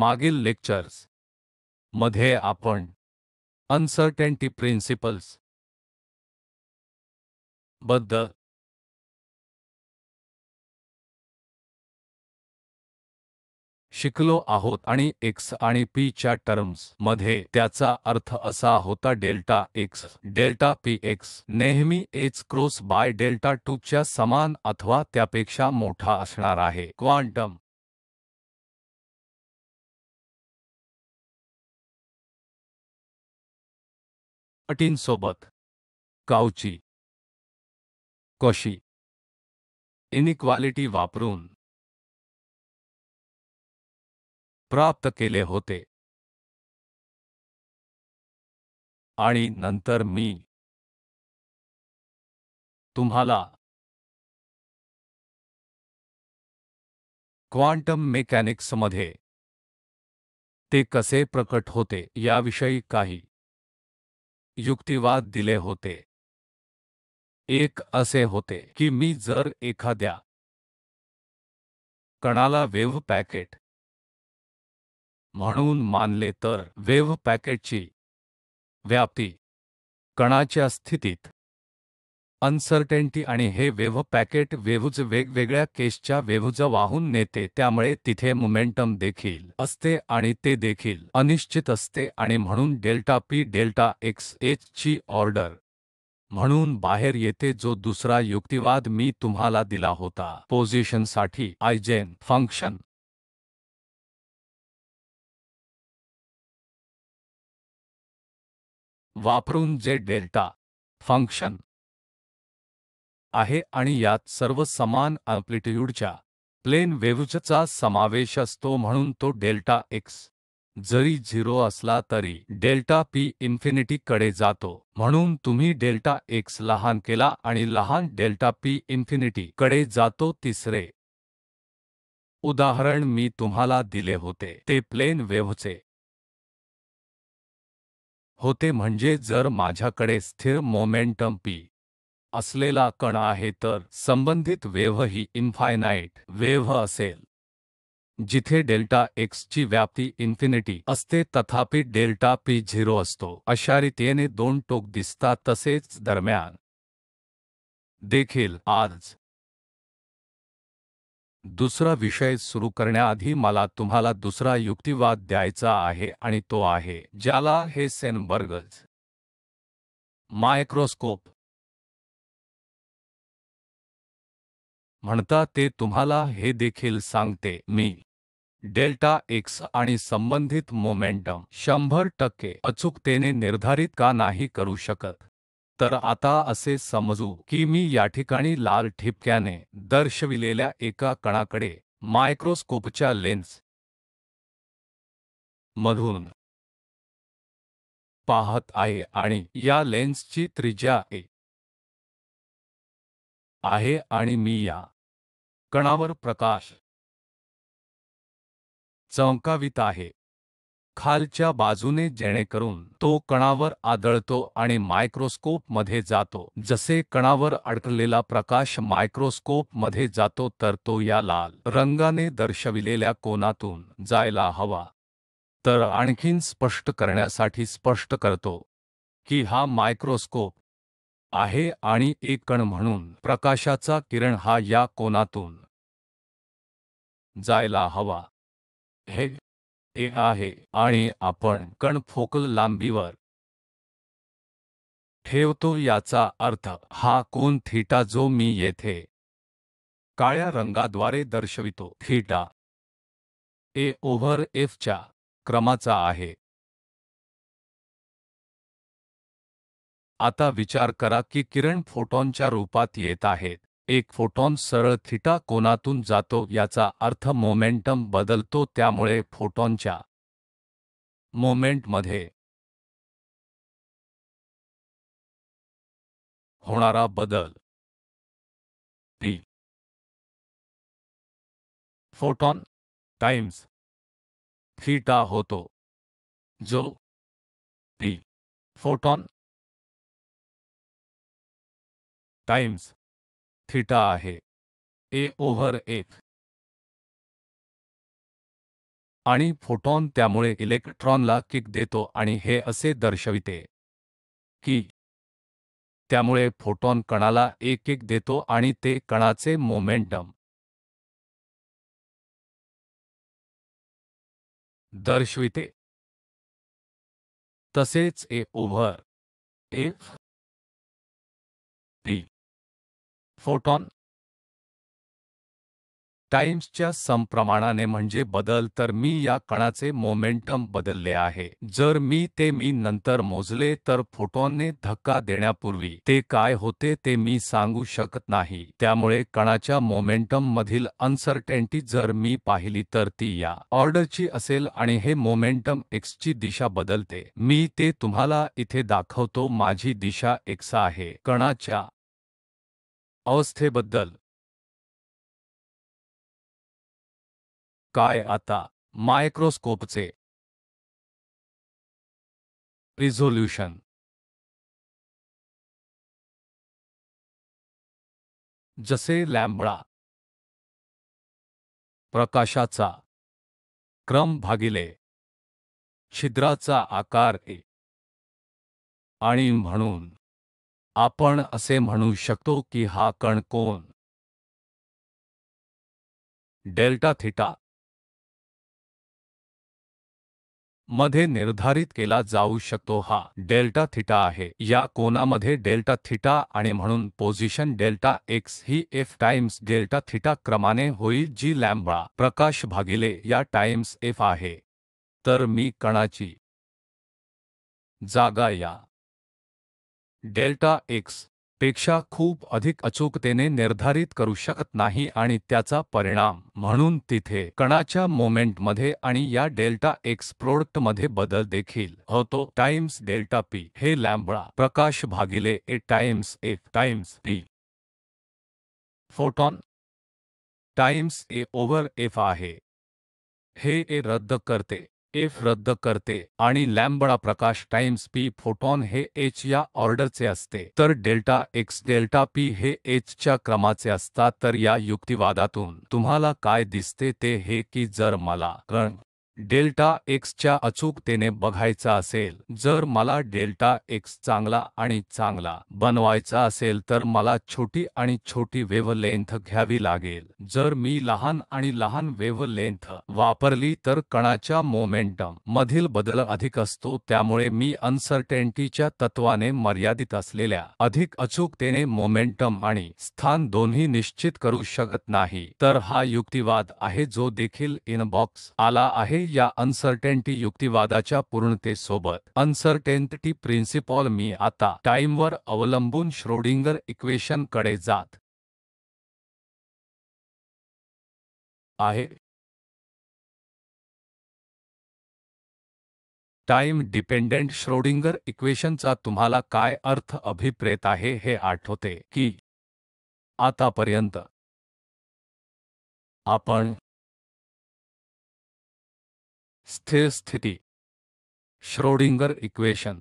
मागील लेक्चर्स मध्ये आपण अनसर्टेंटी प्रिन्सिपल्स बद्दल शिकलो आहोत आणि एक्स आणि पी च्या टर्म्स मध्ये त्याचा अर्थ असा होता delta X delta P X नेहमी H cross by delta two च्या समान अथवा त्यापेक्षा मोठा असणार आहे क्वांटम अटींसोबत काउची कशी इनिक्वालिटी वापरून प्राप्त केले होते आणि नंतर मी तुम्हाला क्वांटम मेकॅनिक्समध्ये ते कसे प्रकट होते याविषयी काही युक्तिवाद दिले होते एक असे होते की मी जर एखाद्या कणाला वेव्ह पॅकेट म्हणून मानले तर वेव्ह पॅकेटची व्याप्ती कणाच्या स्थितीत अनसर्टेंटी आणि हे वेव्ह पॅकेट वेव्हज वेगवेगळ्या केसच्या वेव्हज वाहून नेते त्यामुळे तिथे मोमेंटम देखील असते आणि ते देखील अनिश्चित असते आणि म्हणून delta P delta X H ची ऑर्डर म्हणून बाहेर येते जो दुसरा युक्तिवाद मी तुम्हाला दिला होता पोझिशनसाठी आयजेन फंक्शन वापरून जे डेल्टा फंक्शन आहे आणि यात सर्व समान अँप्लिट्यूडच्या प्लेन वेव्हचा समावेश असतो म्हणून तो डेल्टा एक्स जरी झिरो असला तरी डेल्टा पी इन्फिनिटी कडे जातो म्हणून तुम्ही डेल्टा एक्स लहान केला आणि लहान डेल्टा पी इन्फिनिटी कडे जातो तिसरे उदाहरण मी तुम्हाला दिले होते ते प्लेन वेव्हचे होते म्हणजे जर माझ्याकडे स्थिर मोमेंटम पी असलेला कण आहे तर संबंधित वेव्ह ही इन्फायनाईट वेव्ह असेल जिथे डेल्टा एक्स ची व्याप्ती इन्फिनिटी असते तथापि डेल्टा पी झिरो असतो अशा रीतीने दोन टोक दिसतात तसेच दरम्यान देखील आज दुसरा विषय सुरू करण्याआधी मला तुम्हाला दुसरा युक्तिवाद द्यायचा आहे आणि तो आहे ज्याला हे सेनबर्गज मायक्रोस्कोप म्हणता ते तुम्हाला हे देखील सांगते मी डेल्टा एक्स आणि संबंधित मोमेंटम शंभर टक्के अचूकतेने निर्धारित का नाही करू शकत तर आता असे समजू की मी या ठिकाणी लाल ठिपक्याने दर्शविलेल्या एका कणाकडे मायक्रोस्कोपच्या लेन्स मधून पाहत आहे आणि या लेन्सची त्रिज्या आहे आणि मी या कणावर प्रकाश चमकावित आहे खालच्या बाजूने जेणेकरून तो कणावर आदळतो आणि मायक्रोस्कोप जातो जसे कणावर अडकलेला प्रकाश मायक्रोस्कोप मध्ये जातो तर तो या लाल रंगाने दर्शविलेल्या कोनातून जायला हवा तर आणखीन स्पष्ट करण्यासाठी स्पष्ट करतो की हा मायक्रोस्कोप आहे आणि एक कण म्हणून प्रकाशाचा किरण हा या कोनातून जायला हवा हे ए आहे आणि आपण कण फोकल लांबीवर ठेवतो याचा अर्थ हा कोन थीटा जो मी येथे काळ्या रंगाद्वारे दर्शवितो थीटा ए ओव्हर एफच्या क्रमाचा आहे आता विचार करा की किरण फोटॉनच्या रूपात येत आहेत एक फोटॉन सरळ थिटा कोनातून जातो याचा अर्थ मोमेंटम बदलतो त्यामुळे फोटॉनच्या मोमेंटमध्ये होणारा बदल पी फोटॉन टाइम्स थीटा होतो जो पी फोटॉन टाइम्स थीटा आहे ए ओव्हर एफ आणि फोटॉन त्यामुळे इलेक्ट्रॉनला किक देतो आणि हे असे दर्शविते की त्यामुळे फोटॉन कणाला एक किक देतो आणि ते कणाचे मोमेंटम दर्शविते तसेच A over F P photon times समप्रमाणाने म्हणजे बदल तर मी या कणाचे मोमेंटम बदलले आहे जर मी ते मी नंतर मोजले तर ने धक्का देण्यापूर्वी ते काय होते ते मी सांगू शकत नाही त्यामुळे कणाच्या मोमेंटम मधील अनसर्टेंटी जर मी पाहिली तर ती या ऑर्डरची असेल आणि हे मोमेंटम एक्सची दिशा बदलते मी ते तुम्हाला इथे दाखवतो माझी दिशा एक्स आहे कणाच्या अवस्थेबद्दल काय आता मायक्रोस्कोपचे रिझोल्यूशन जसे लॅम्बडा प्रकाशाचा क्रम भागिले छिद्राचा आकार हे आणि म्हणून आपण असे म्हणू शकतो की हा कण कोन डेल्टा थीटा मध्ये निर्धारित केला जाऊ शकतो हा डेल्टा थीटा आहे या कोनामध्ये डेल्टा थीटा आणि म्हणून पोझिशन डेल्टा एक्स ही एफ टाइम्स डेल्टा थीटा क्रमाने होईल जी लॅम्बडा प्रकाश भागिले या टाइम्स एफ आहे तर मी कणाची जागा या डेल्टा एक्स पेक्षा खूप अधिक अचूकतेने निर्धारित करू शकत नाही आणि त्याचा परिणाम म्हणून तिथे कणाच्या मोमेंटमध्ये आणि या डेल्टा एक्स मध्ये बदल देखील होतो टाइम्स डेल्टा पी हे लॅम्बडा प्रकाश भागिले A times F times P photon times A over F आहे हे ए रद्द करते एफ रद्द करते आणि लॅम्बडा प्रकाश टाइम्स पी फोटॉन हे एच या ऑर्डरचे असते तर डेल्टा एक्स डेल्टा पी हे एच च्या क्रमाचे असतात तर या युक्तिवादातून तुम्हाला काय दिसते ते हे की जर मला कण डेल्टा एक्सच्या अचूकतेने बघायचा असेल जर मला डेल्टा एक्स चांगला आणि चांगला बनवायचा असेल तर मला छोटी आणि छोटी वेव्ह लेंथ घ्यावी लागेल जर मी लहान आणि लहान वेव्ह लेंथ वापरली तर कणाच्या मोमेंटम मधील बदल अधिक असतो त्यामुळे मी अनसर्टेंटीच्या तत्वाने मर्यादित असलेल्या अधिक अचूकतेने मोमेंटम आणि स्थान दोन्ही निश्चित करू शकत नाही तर हा युक्तिवाद आहे जो देखील इनबॉक्स आला आहे या अनसर्टेनिटी युक्तिवादाच्या पूर्णतेसोबत अनसर्टेंटी प्रिन्सिपॉल मी आता टाईमवर अवलंबून श्रोडिंगर इक्वेशन कडे जात आहे टाइम डिपेंडेंट श्रोडिंगर इक्वेशनचा तुम्हाला काय अर्थ अभिप्रेत आहे हे आठवते की आतापर्यंत आपण स्थिर स्थिति श्रोडिंगर इक्वेशन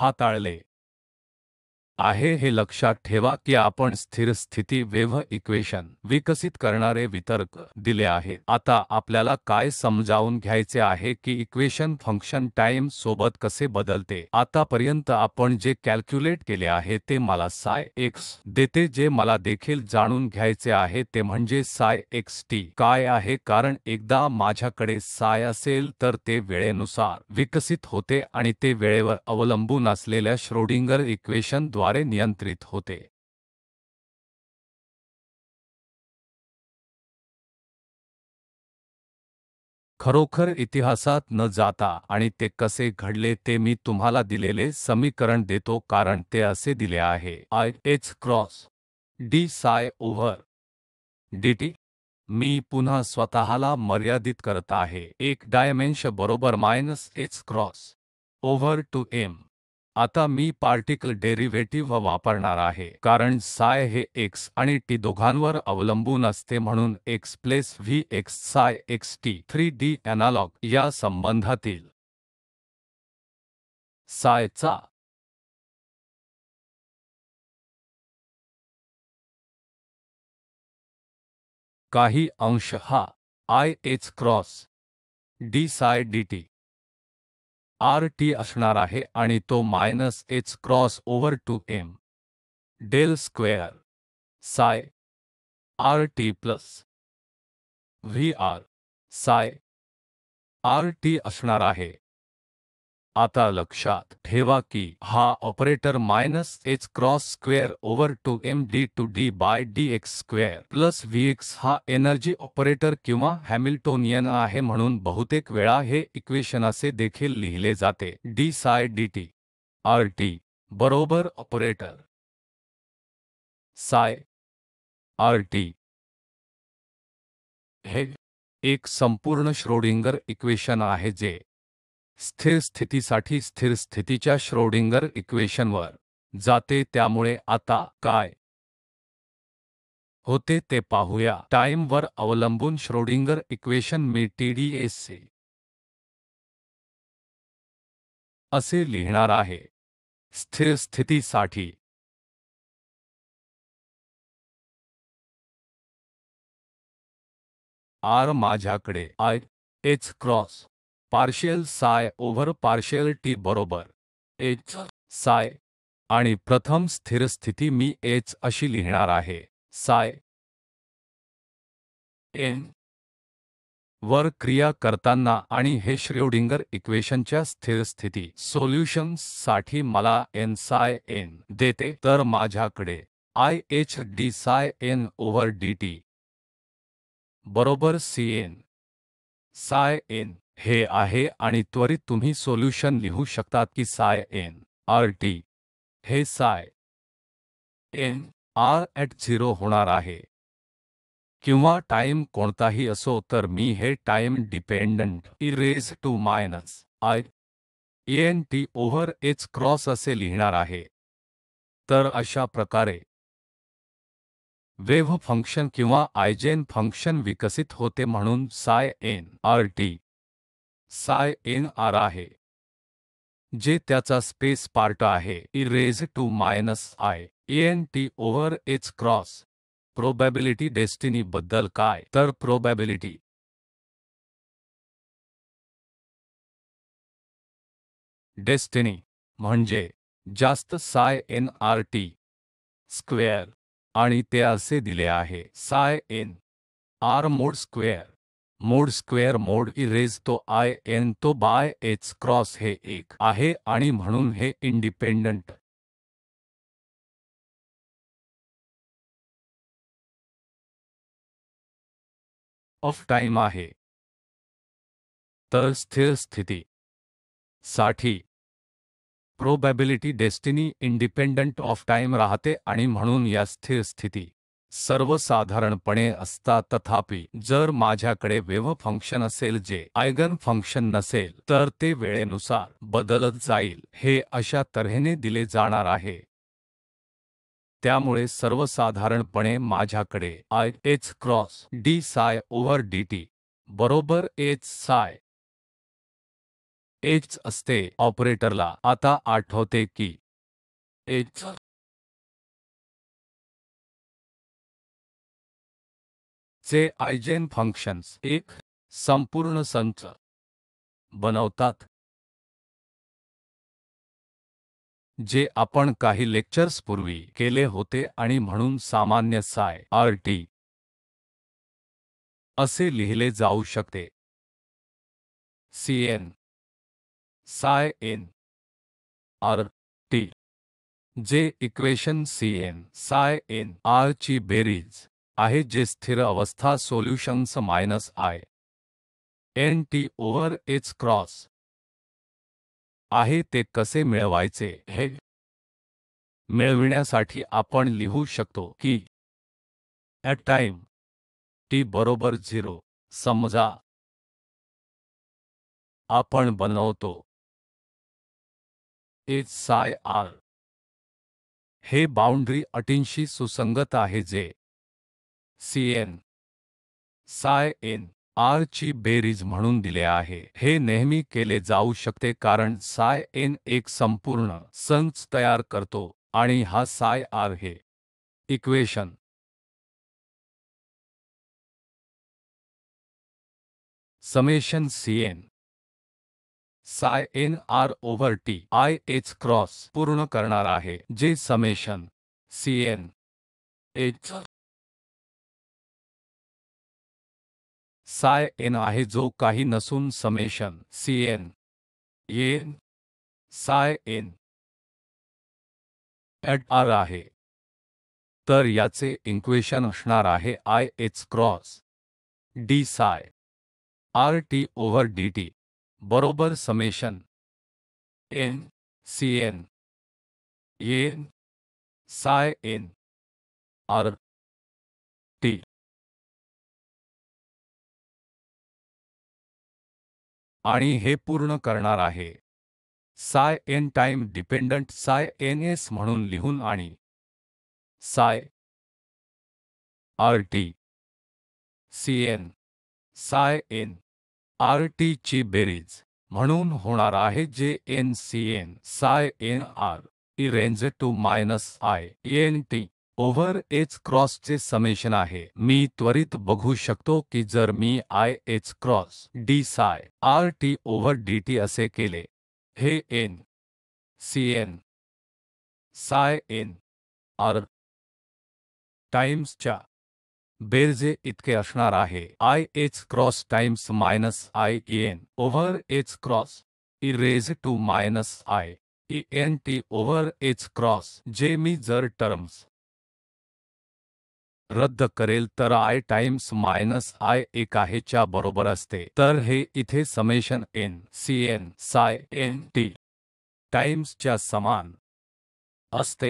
हाताळले आहे हे लक्षात ठेवा की आपण स्थिर स्थिती वेव्ह इक्वेशन विकसित करणारे वितर्क दिले आहे आता आपल्याला काय समजावून घ्यायचे आहे की इक्वेशन फंक्शन टाइम सोबत कसे बदलते आतापर्यंत आपण जे कॅल्क्युलेट केले आहे ते मला साय एक्स देते जे मला देखील जाणून घ्यायचे आहे ते म्हणजे साय एक्स टी काय आहे कारण एकदा माझ्याकडे साय असेल तर ते वेळेनुसार विकसित होते आणि ते वेळेवर अवलंबून असलेल्या श्रोडिंगर इक्वेशन द्वारे द्वारे नियंत्रित होते खरोखर इतिहासात न जाता आणि ते कसे घडले ते मी तुम्हाला दिलेले समीकरण देतो कारण ते असे दिले आहे I H cross D psi over DT मी पुन्हा स्वतःला मर्यादित करत आहे एक डायमेन्श बरोबर minus H cross over two M आता मी पार्टिकल डेरिव्हेटिव्ह वापरणार आहे कारण साय हे एक्स आणि टी दोघांवर अवलंबून असते म्हणून X plus V x psi x T three D analogue या संबंधातील सायचा काही अंश हा I H cross D psi D T R T असणार आहे आणि तो minus H cross over two M del square psi R T plus V R psi R T असणार आहे आता लक्षात ठेवा की हा operator minus H cross square over two M D two D by D x square plus V X हा energy operator किंवा Hamiltonian आहे म्हणून बहुतेक वेळा हे इक्वेशन असे देखील लिहिले जाते D psi D T R T बरोबर ऑपरेटर साय आर टी हे एक संपूर्ण श्रोडिंगर इक्वेशन आहे जे स्थिर स्थितीसाठी स्थिर स्थितीच्या श्रोडिंगर इक्वेशनवर जाते त्यामुळे आता काय होते ते पाहूया टाइमवर अवलंबून श्रोडिंगर इक्वेशन मी टीडीएससी असे लिहिणार आहे स्थिर स्थितीसाठी आर माझ्याकडे I H cross partial psi over partial T बरोबर एच साय आणि प्रथम स्थिर स्थिती मी एच अशी लिहिणार आहे साय एन वर क्रिया करताना आणि हे श्रेवडिंगर इक्वेशनच्या स्थिर स्थिती सोल्युशन्ससाठी मला एन साय एन देते तर माझ्याकडे I H D psi N over D T बरोबर सी एन साय एन हे आहे आणि त्वरित तुम्ही सोल्यूशन लिहू शकतात की साय एन आर टी हे psi N R at zero होणार आहे किंवा टाइम कोणताही असो तर मी हे time dependent E raise to minus I N T over H cross असे लिहिणार आहे तर अशा प्रकारे वेव्ह फंक्शन किंवा आयजेन फंक्शन विकसित होते म्हणून psi N R T psi N R आहे जे त्याचा स्पेस पार्ट आहे E raise to minus I N T over H cross probability density बद्दल काय तर प्रोबॅबिलिटी डेस्टिनी म्हणजे जास्त psi N R T square आणि ते असे दिले आहे psi N R mod square mod square mod E raise to I N to by H cross हे एक आहे आणि म्हणून हे इंडिपेंडंट ऑफ टाइम आहे तर स्थिर स्थिती साठी probability density independent of time राहते आणि म्हणून या स्थिर स्थिती सर्वसाधारणपणे असता तथापि जर माझ्याकडे वेव्ह फंक्शन असेल जे आयगन फंक्शन नसेल तर ते वेळेनुसार बदलत जाईल हे अशा तऱ्हेने दिले जाणार आहे त्यामुळे सर्वसाधारणपणे माझ्याकडे I H cross D psi over D T बरोबर एच साय एच असते ऑपरेटरला आता आठवते की एच चे आयजेन फंक्शन्स एक संपूर्ण संच बनवतात जे आपण काही लेक्चर्स पूर्वी केले होते आणि म्हणून सामान्य साय आर टी असे लिहिले जाऊ शकते CN psi N R T जे equation CN psi N R ची बेरीज आहे जे स्थिर अवस्था solutions minus I N T over H cross आहे ते कसे मिळवायचे हे मिळविण्यासाठी आपण लिहू शकतो की ॲट टाइम टी बरोबर झिरो समजा आपण बनवतो एच साय आर हे बाउंड्री अटींशी सुसंगत आहे जे Cn साय एन आर ची बेरीज म्हणून दिले आहे हे नेहमी केले जाऊ शकते कारण साय एन एक संपूर्ण संच तयार करतो आणि हा साय आर हे equation summation CN psi N R over T I H cross पूर्ण करणार आहे जे summation CN H psi N आहे जो काही नसून summation C N N psi N at R आहे तर याचे इक्वेशन असणार आहे I H cross D psi R T over D T बरोबर समेशन एन सी N N psi N R आणि हे पूर्ण करणार आहे psi N time dependent psi N S म्हणून लिहून आणि psi R T C N psi N R T ची बेरीज म्हणून होणार आहे जे N C N psi N R E range to minus I N T over H cross चे समेशन आहे मी त्वरित बघू शकतो की जर मी I H cross D psi R T over D T असे केले हे N C N psi N R टाइम्सच्या बेरजे इतके असणार आहे I H cross times minus I N over H cross raise to minus I E N T over H cross जे मी जर terms रद्द करेल तर आय टाइम्स माइनस आय एक आहे च्या बरोबर असते तर हे इथे summation N C N psi N T times च्या समान असते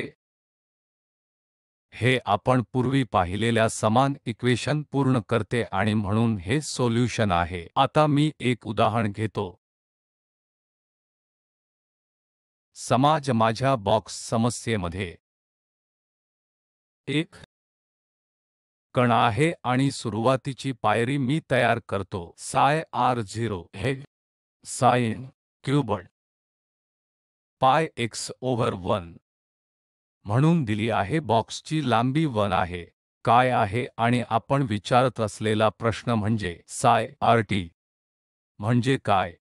हे आपण पूर्वी पाहिलेल्या समान इक्वेशन पूर्ण करते आणि म्हणून हे सोल्यूशन आहे आता मी एक उदाहरण घेतो समाज माझ्या बॉक्स समस्येमध्ये एक कण आहे आणि सुरुवातीची पायरी मी तयार करतो साय आर झिरो हे sine cubed pi x over one म्हणून दिली आहे बॉक्सची लांबी वन आहे काय आहे आणि आपण विचारत असलेला प्रश्न म्हणजे साय आर टी म्हणजे काय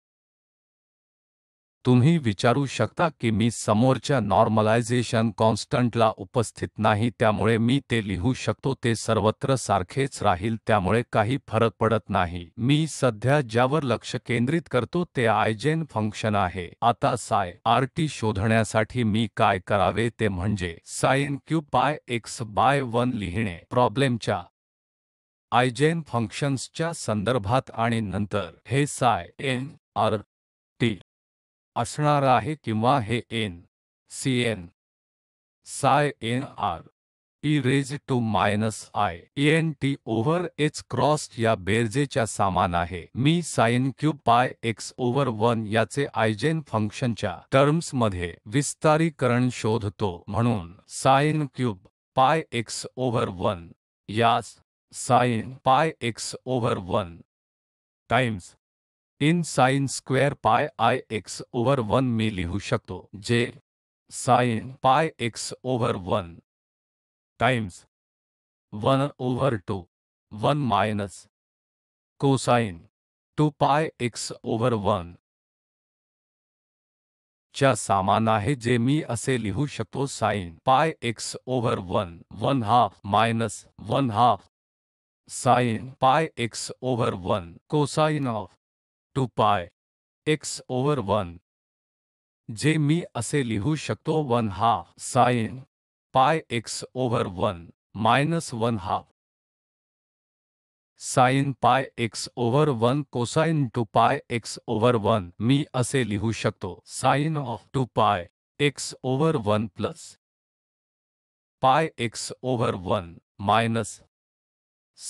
तुम्ही विचारू शकता की मी समोरच्या नॉर्मलायझेशन कॉन्स्टंटला उपस्थित नाही त्यामुळे मी ते लिहू शकतो ते सर्वत्र सारखेच राहील त्यामुळे काही फरक पडत नाही मी सध्या ज्यावर लक्ष केंद्रित करतो ते आयजेन फंक्शन आहे आता साय आर टी शोधण्यासाठी मी काय करावे ते म्हणजे sine cube by x by one लिहिणे प्रॉब्लेमच्या आयजेन फंक्शन्सच्या संदर्भात आणि नंतर हे साय एन आर असणार आहे किंवा हे N C N psi N r e raise to minus I N T over H cross या बेरजेच्या सामान आहे मी sine cube pi x over one याचे आयजेन फंक्शनच्या टर्म्समध्ये विस्तारीकरण शोधतो म्हणून sine cube pi x over one यास sine pi x over one times in sine square pi i x over one मी लिहू शको जे sine pi x over one times one over two one minus cosine two pi x over one चा सामान है जे मी असे लिहू sine pi x over one one half minus one half sine pi x over one sine of two pi x over one जे मी असे लिहू शकतो वन हा sine pi x over one minus one हा sine pi x over one cosine two pi x over one मी असे लिहू शकतो sign of two pi x over one plus pi x over one minus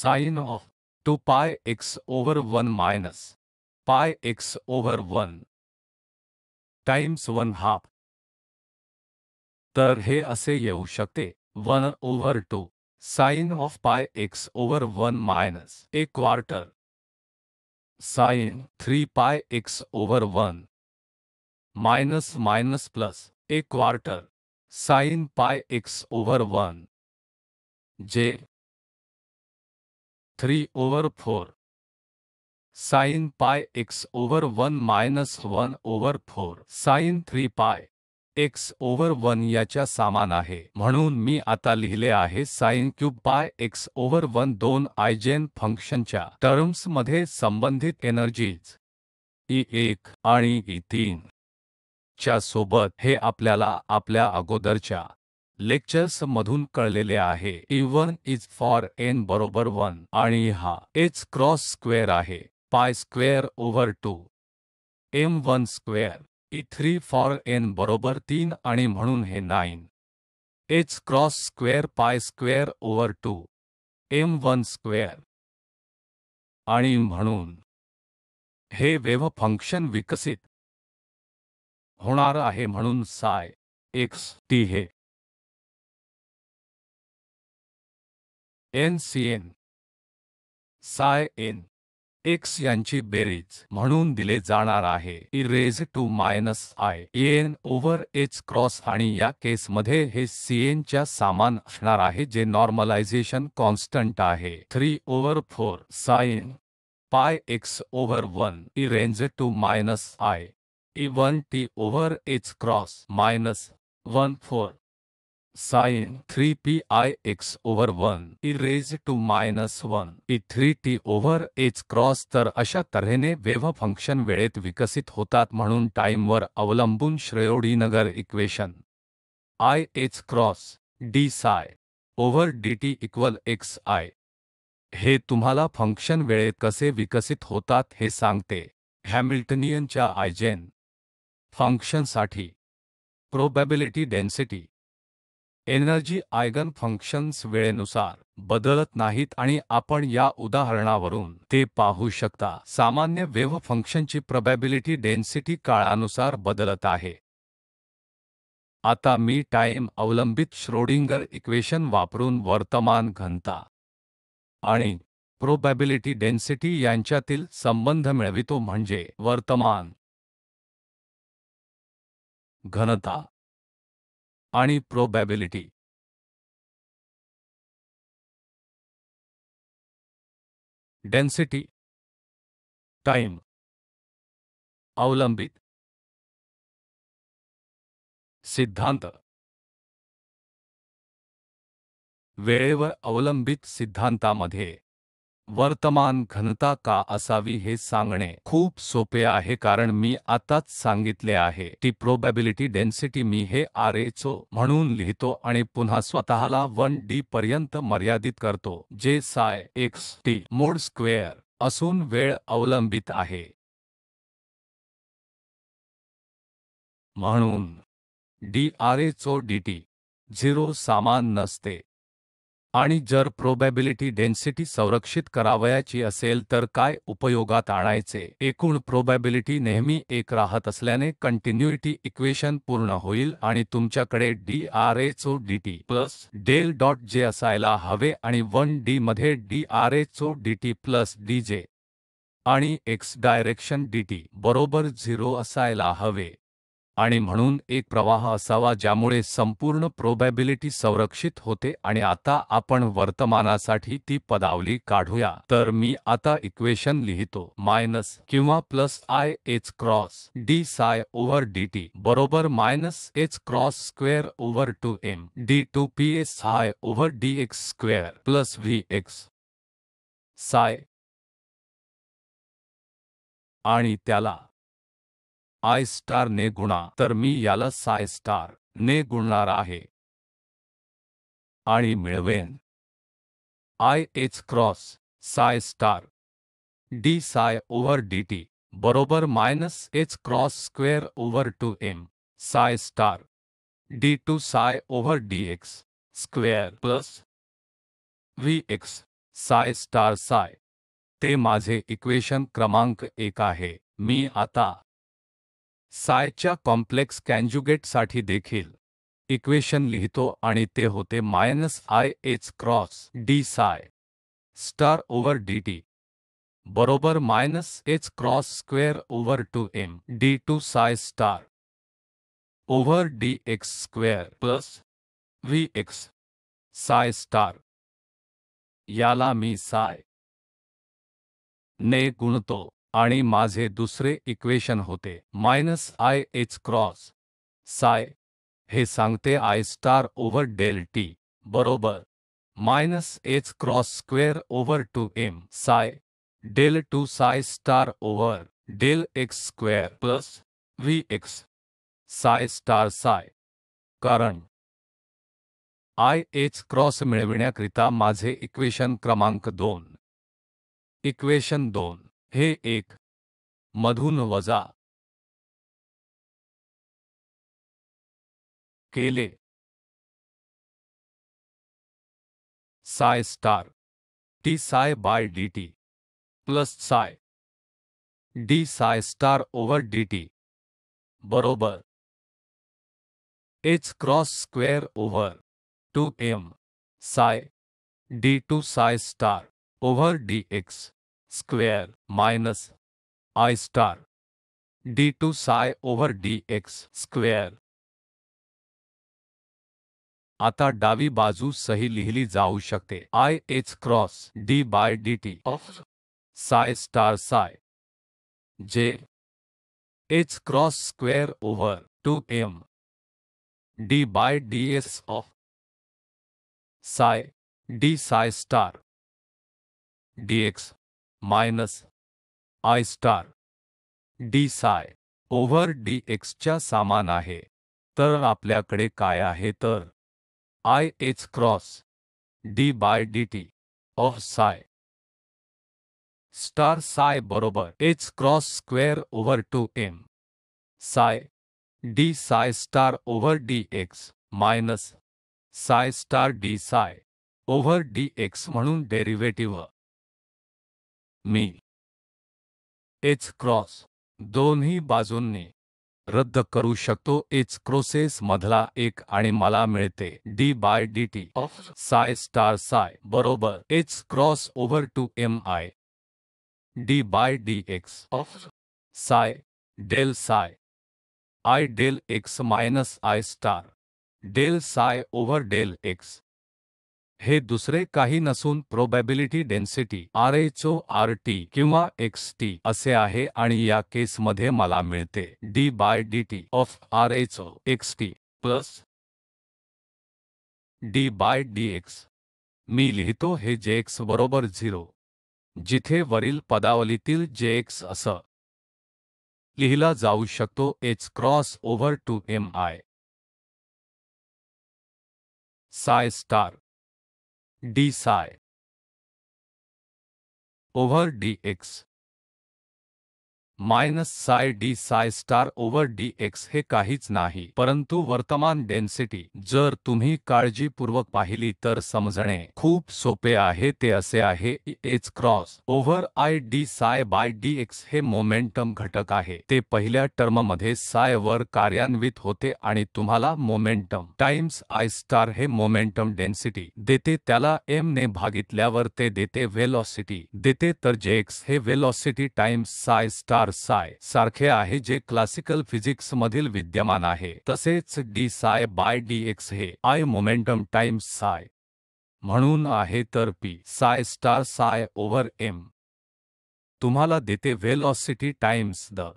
sine of two pi x over one minus pi x over one times one half तर हे असे येऊ शकते one over two sine of pi x over one minus a quarter sine three pi x over one minus minus plus a quarter sine pi x over one जे three over four sine pi x over one minus one over four sine three pi x over one याच्या सामान आहे म्हणून मी आता लिहिले आहे sine cube pi x over one दोन आयजेन फंक्शनच्या टर्म्समध्ये संबंधित एनर्जीज ई एक आणि ई तीन च्या सोबत हे आपल्याला आपल्या अगोदरच्या लेक्चर्स मधून कळलेले आहे e one is for n बरोबर वन आणि हा एच क्रॉस स्क्वेअर आहे pi square over two m one square e three for n बरोबर तीन आणि म्हणून हे nine h cross square pi square over two m one square आणि म्हणून हे वेव्ह फंक्शन विकसित होणार आहे म्हणून साय एक्स टी हे N C N psi n x यांची बेरीज म्हणून दिले जाणार आहे raise to minus I N over H cross आणि या केसमध्ये हे सीएन च्या सामान असणार आहे जे नॉर्मलायझेशन कॉन्स्टंट आहे three over four sine pi x over one raise to minus I e one t over H cross minus one four sine three p i x over 1 e raise to minus 1 e three t over H cross तर अशा तऱ्हेने wave function वेळेत विकसित होतात म्हणून टाईमवर अवलंबून Schrodinger equation i H cross D psi over D t equal x i हे तुम्हाला फंक्शन वेळेत कसे विकसित होतात हे सांगते हॅमिल्टनियनच्या आयजेन फंक्शनसाठी probability density energy eigen functions वेळेनुसार बदलत नाहीत आणि आपण या उदाहरणावरून ते पाहू शकता सामान्य वेव्ह फंक्शनची प्रोबॅबिलिटी डेन्सिटी काळानुसार बदलत आहे आता मी टाइम अवलंबित श्रोडिंगर इक्वेशन वापरून वर्तमान घनता आणि प्रोबॅबिलिटी डेन्सिटी यांच्यातील संबंध मिळवितो म्हणजे वर्तमान घनता ಆನಿ ಪ್ರೋಬಬಿಲಿಟಿ ಡೆನ್ಸಿಟಿ ಟೈಮ್ ಅವಲಂಬಿತ ಸಿದ್ಧಾಂತ wave ಅವಲಂಬಿತ ಸಿದ್ಧಾಂತಾಮಧ್ಯೆ वर्तमान घनता का असावी हे सांगणे खूप सोपे आहे कारण मी आताच सांगितले आहे ती प्रोबॅबिलिटी डेन्सिटी मी हे आर एच ओ म्हणून लिहितो आणि पुन्हा स्वतःला वन डी पर्यंत मर्यादित करतो जे psi x t mod square असून वेळ अवलंबित आहे म्हणून d r h d t zero सामान नसते आणि जर प्रोबॅबिलिटी डेन्सिटी संरक्षित करावयाची असेल तर काय उपयोगात आणायचे एकूण प्रोबॅबिलिटी नेहमी एक राहत असल्याने कंटिन्युइटी इक्वेशन पूर्ण होईल आणि तुमच्याकडे d are echo d t plus del dot j असायला हवे आणि वन डी मध्ये d r ho d t plus d j आणि एक्स डायरेक्शन डी टी बरोबर झिरो असायला हवे आणि म्हणून एक प्रवाह असावा ज्यामुळे संपूर्ण प्रोबॅबिलिटी संरक्षित होते आणि आता आपण वर्तमानासाठी ती पदावली काढूया तर मी आता इक्वेशन लिहितो मायनस किंवा plus i H cross D psi over D T बरोबर minus H cross square over two M D two p s psi over d x square plus V x psi आणि त्याला आय star ने गुणा तर मी याला Sai star ने गुणना आहे आणि मिळवेन i H cross psi star d psi over D T बरोबर minus H cross square over two m psi star d two psi over d x square plus V x psi star psi ते माझे equation क्रमांक एक आहे मी आता Sai complex कॅन्ज्युगेटसाठी देखिल equation लिहितो आणि ते होते minus i h cross D psi star over d T बरोबर minus h cross square over two M D two psi star over d x square plus v x psi star याला मी साय ने गुणतो आणि माझे दुसरे इक्वेशन होते minus i H cross psi हे सांगते i star over del t बरोबर minus H cross square over two m psi del two psi star over del x square plus V x psi star psi कारण i H cross मिळविण्याकरिता माझे equation क्रमांक दोन equation दोन हे एक मधुन वजा केले psi star t psi by d t plus psi d psi star over d T बरोबर h cross square over two m psi d two psi star over d x square minus i star d2 psi over dx square आता डावी बाजू सही लिहिली जाऊ शकते i H cross d by d t of psi star psi जे h cross square over two M d by d s of psi d psi star d x minus i star d psi over d एक्सच्या सामान आहे तर आपल्याकडे काय आहे तर i H cross d by d t of psi star psi बरोबर h cross square over two m psi d psi star over d x minus psi star d psi over d x म्हणून derivative मी h cross दोन्ही बाजूंनी रद्द करू शकतो H crosses मधला एक आणि मला मिळते d by d t of psi star psi बरोबर h cross over two m i d by D x of psi del psi i del x minus i star del psi over del x हे दुसरे काही नसून probability density r h o r t किंवा x t असे आहे आणि या केसमध्ये मला मिळते d by d t of r h o x t plus D by D x मी लिहितो हे जे एक्स बरोबर झिरो जिथे वरील पदावलीतील जे एक्स असं लिहिला जाऊ शकतो h cross over two m i psi star d psi over dx minus psi d psi star over d x हे काहीच नाही परंतु वर्तमान डेन्सिटी जर तुम्ही काळजीपूर्वक पाहिली तर समजणे खूप सोपे आहे ते असे आहे h cross over i d psi by D x हे मोमेंटम घटक आहे ते पहिल्या टर्ममध्ये साय वर कार्यान्वित होते आणि तुम्हाला मोमेंटम टाइम्स आय स्टार हे मोमेंटम डेन्सिटी देते त्याला एम ने भागितल्यावर ते देते व्हेलॉसिटी देते तर जे एक्स हे velocity times psi star r psi सारखे आहे जे क्लासिकल फिजिक्स मधील विद्यमान आहे तसेच d psi by D x हे आय मोमेंटम टाइम्स साय म्हणून आहे तर p psi star psi over m तुम्हाला देते velocity times the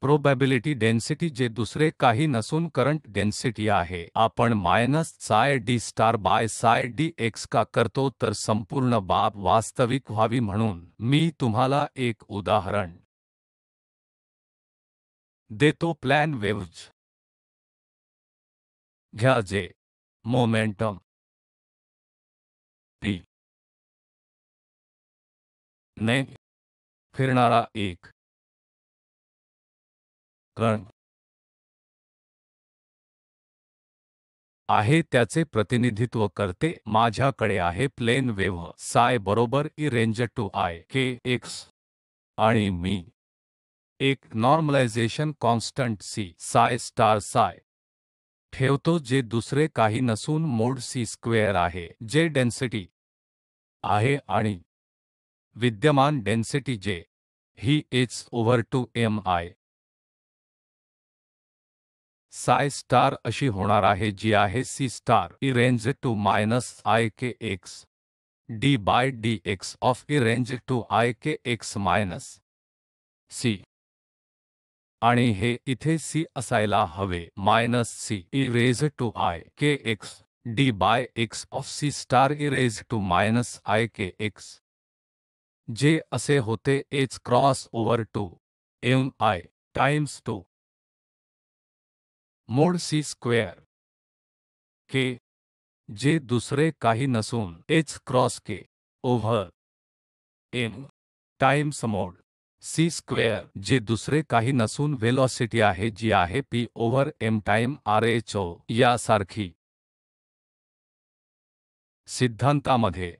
probability density जे दुसरे काही नसून करंट डेन्सिटी आहे आपण minus psi d star by psi d x का करतो तर संपूर्ण बाब वास्तविक व्हावी म्हणून मी तुम्हाला एक उदाहरण देतो प्लॅन वेव्ज घ्या जे मोमेंटम पी ने फिरणारा एक कण आहे त्याचे प्रतिनिधित्व करते माझ्याकडे आहे प्लेन वेव्ह साय बरोबर इ range to i k x आणि मी एक normalization constant c psi star psi ठेवतो जे दुसरे काही नसून मोड सी स्क्वेअर आहे जे डेन्सिटी आहे आणि विद्यमान डेन्सिटी जे ही h over two m i psi star अशी होणार आहे जी आहे c star e range to minus i k x d by D x of e range to i k x minus C आणि हे इथे c असायला हवे minus c raise to i k x d by x of c star raise to minus i k x जे असे होते h cross over two m i times two mod c square k जे दुसरे काही नसून h cross k over m times mod c square जे दुसरे काही नसून वेलॉसिटी आहे जी आहे p over m time r h o यासारखी सिद्धांतामध्ये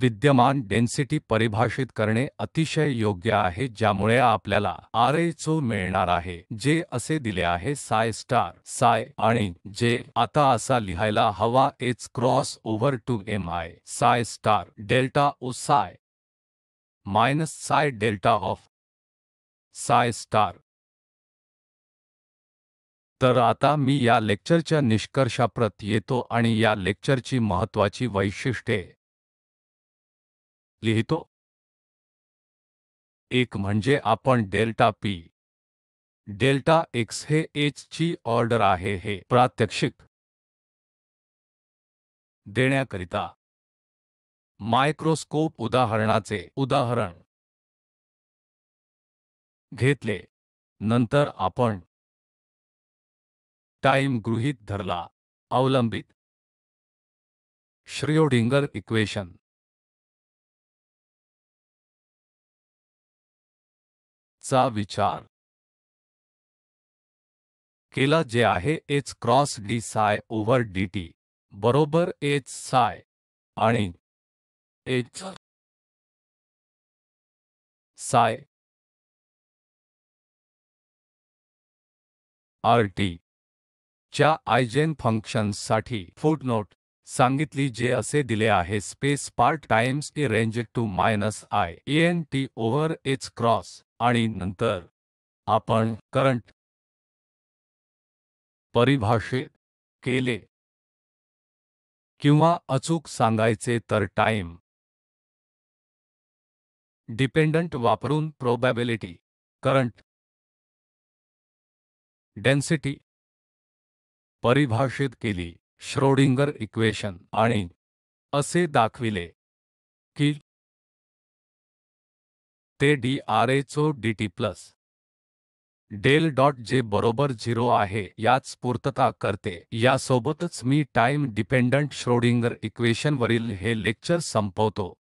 विद्यमान डेन्सिटी परिभाषित करणे अतिशय योग्य आहे ज्यामुळे आपल्याला आर एच ओ मिळणार आहे जे असे दिले आहे साय स्टार साय आणि जे आता असा लिहायला हवा h cross over two m i psi star delta o psi minus psi delta of psi star. तर आता मी या लेक्चरच्या निष्कर्षाप्रत येतो आणि या लेक्चरची महत्वाची वैशिष्ट्ये लिहितो एक म्हणजे आपण डेल्टा पी डेल्टा एक्स हे एच ची ऑर्डर आहे हे प्रात्यक्षिक देण्याकरिता मायक्रोस्कोप उदाहरणाचे उदाहरण घेतले नंतर आपण टाइम गृहीत धरला अवलंबित श्रियोडिंगर इक्वेशन चा विचार केला जे आहे h cross D psi over D T बरोबर एच साय आणि एच साय आर टी च्या आयजेन फंक्शन्ससाठी फुटनोट सांगितली जे असे दिले आहे space part times a raise to minus I N T over H cross आणि नंतर आपण करंट परिभाषित केले किंवा अचूक सांगायचे तर टाइम डिपेंडंट वापरून प्रोबॅबिलिटी करंट डेन्सिटी परिभाषित केली श्रोडिंगर इक्वेशन आणि असे दाखविले की ते d are echo d t plus del dot j बरोबर झिरो आहे याच पूर्तता करते यासोबतच मी टाइम डिपेंडंट श्रोडिंगर इक्वेशनवरील हे लेक्चर संपवतो